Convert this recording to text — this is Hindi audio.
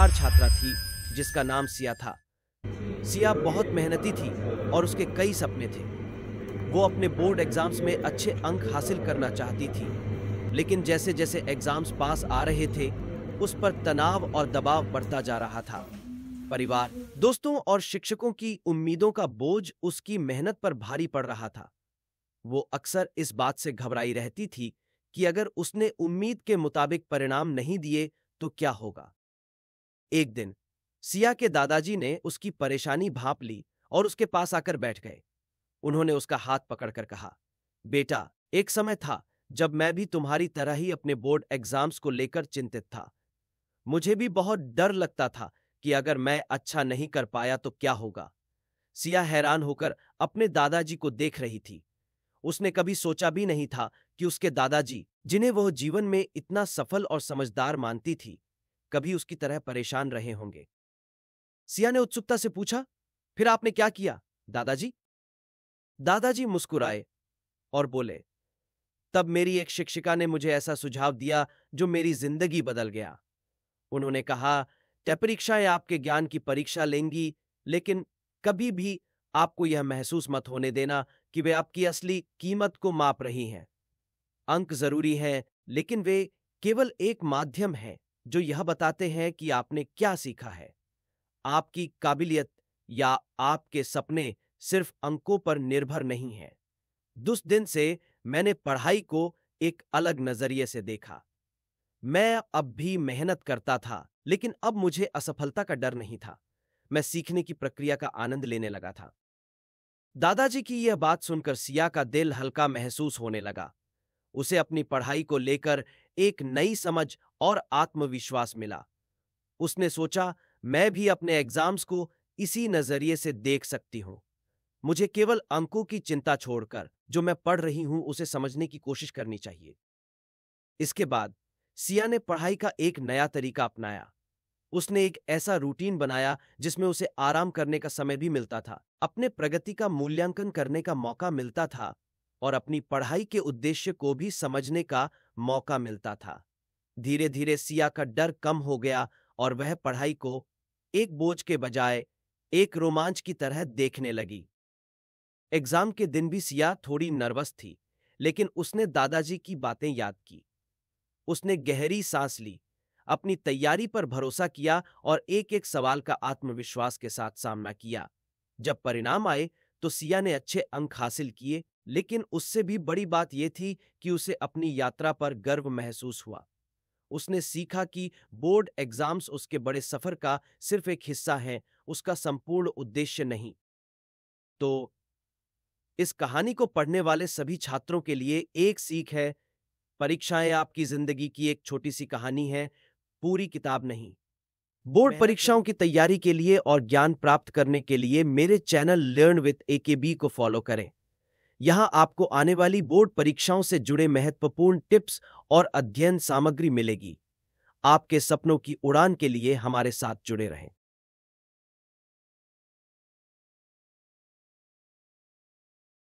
होनहार छात्रा थी जिसका नाम सिया था सिया बहुत मेहनती थी और उसके कई सपने थे वो अपने बोर्ड एग्जाम्स में अच्छे अंक हासिल करना चाहती थी लेकिन जैसे जैसे एग्जाम्स पास आ रहे थे उस पर तनाव और दबाव बढ़ता जा रहा था परिवार दोस्तों और शिक्षकों की उम्मीदों का बोझ उसकी मेहनत पर भारी पड़ रहा था वो अक्सर इस बात से घबराई रहती थी कि अगर उसने उम्मीद के मुताबिक परिणाम नहीं दिए तो क्या होगा एक दिन सिया के दादाजी ने उसकी परेशानी भाप ली और उसके पास आकर बैठ गए उन्होंने उसका हाथ पकड़कर कहा बेटा एक समय था जब मैं भी तुम्हारी तरह ही अपने बोर्ड एग्जाम्स को लेकर चिंतित था मुझे भी बहुत डर लगता था कि अगर मैं अच्छा नहीं कर पाया तो क्या होगा सिया हैरान होकर अपने दादाजी को देख रही थी उसने कभी सोचा भी नहीं था कि उसके दादाजी जिन्हें वह जीवन में इतना सफल और समझदार मानती थी कभी उसकी तरह परेशान रहे होंगे सिया ने उत्सुकता से पूछा फिर आपने क्या किया दादाजी दादाजी मुस्कुराए और बोले तब मेरी एक शिक्षिका ने मुझे ऐसा सुझाव दिया जो मेरी जिंदगी बदल गया उन्होंने कहा परीक्षाएं आपके ज्ञान की परीक्षा लेंगी लेकिन कभी भी आपको यह महसूस मत होने देना कि वे आपकी असली कीमत को माप रही हैं अंक जरूरी हैं लेकिन वे केवल एक माध्यम हैं जो यह बताते हैं कि आपने क्या सीखा है आपकी काबिलियत या आपके सपने सिर्फ अंकों पर निर्भर नहीं है दुस दिन से मैंने पढ़ाई को एक अलग नजरिए से देखा मैं अब भी मेहनत करता था लेकिन अब मुझे असफलता का डर नहीं था मैं सीखने की प्रक्रिया का आनंद लेने लगा था दादाजी की यह बात सुनकर सिया का दिल हल्का महसूस होने लगा उसे अपनी पढ़ाई को लेकर एक नई समझ और आत्मविश्वास मिला उसने सोचा मैं भी अपने एग्जाम्स को इसी नजरिए से देख सकती हूं मुझे केवल अंकों की चिंता छोड़कर जो मैं पढ़ रही हूं उसे समझने की कोशिश करनी चाहिए इसके बाद सिया ने पढ़ाई का एक नया तरीका अपनाया उसने एक ऐसा रूटीन बनाया जिसमें उसे आराम करने का समय भी मिलता था अपने प्रगति का मूल्यांकन करने का मौका मिलता था और अपनी पढ़ाई के उद्देश्य को भी समझने का मौका मिलता था धीरे धीरे सिया का डर कम हो गया और वह पढ़ाई को एक बोझ के बजाय एक रोमांच की तरह देखने लगी एग्जाम के दिन भी सिया थोड़ी नर्वस थी लेकिन उसने दादाजी की बातें याद की उसने गहरी सांस ली अपनी तैयारी पर भरोसा किया और एक एक सवाल का आत्मविश्वास के साथ सामना किया जब परिणाम आए तो सिया ने अच्छे अंक हासिल किए लेकिन उससे भी बड़ी बात यह थी कि उसे अपनी यात्रा पर गर्व महसूस हुआ उसने सीखा कि बोर्ड एग्जाम्स उसके बड़े सफर का सिर्फ एक हिस्सा है उसका संपूर्ण उद्देश्य नहीं तो इस कहानी को पढ़ने वाले सभी छात्रों के लिए एक सीख है परीक्षाएं आपकी जिंदगी की एक छोटी सी कहानी है पूरी किताब नहीं बोर्ड तो परीक्षाओं की तैयारी के लिए और ज्ञान प्राप्त करने के लिए मेरे चैनल लर्न विथ एकेबी को फॉलो करें यहां आपको आने वाली बोर्ड परीक्षाओं से जुड़े महत्वपूर्ण टिप्स और अध्ययन सामग्री मिलेगी आपके सपनों की उड़ान के लिए हमारे साथ जुड़े रहें